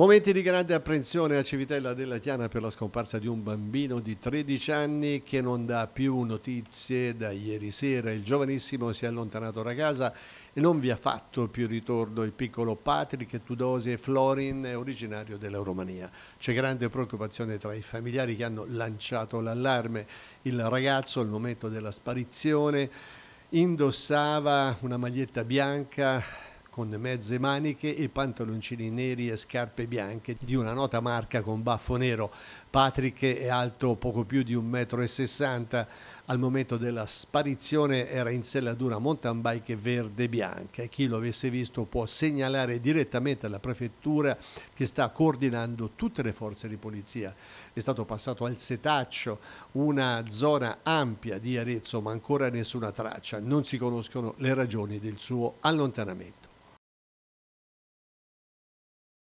Momenti di grande apprensione a Civitella della Tiana per la scomparsa di un bambino di 13 anni che non dà più notizie da ieri sera. Il giovanissimo si è allontanato da casa e non vi ha fatto più ritorno. Il piccolo Patrick Tudosi e Florin originario della Romania. C'è grande preoccupazione tra i familiari che hanno lanciato l'allarme. Il ragazzo al momento della sparizione indossava una maglietta bianca con mezze maniche e pantaloncini neri e scarpe bianche di una nota marca con baffo nero. Patrick è alto poco più di 1,60 m. Al momento della sparizione era in sella ad una mountain bike verde bianca. Chi lo avesse visto può segnalare direttamente alla prefettura che sta coordinando tutte le forze di polizia. È stato passato al setaccio, una zona ampia di Arezzo, ma ancora nessuna traccia. Non si conoscono le ragioni del suo allontanamento.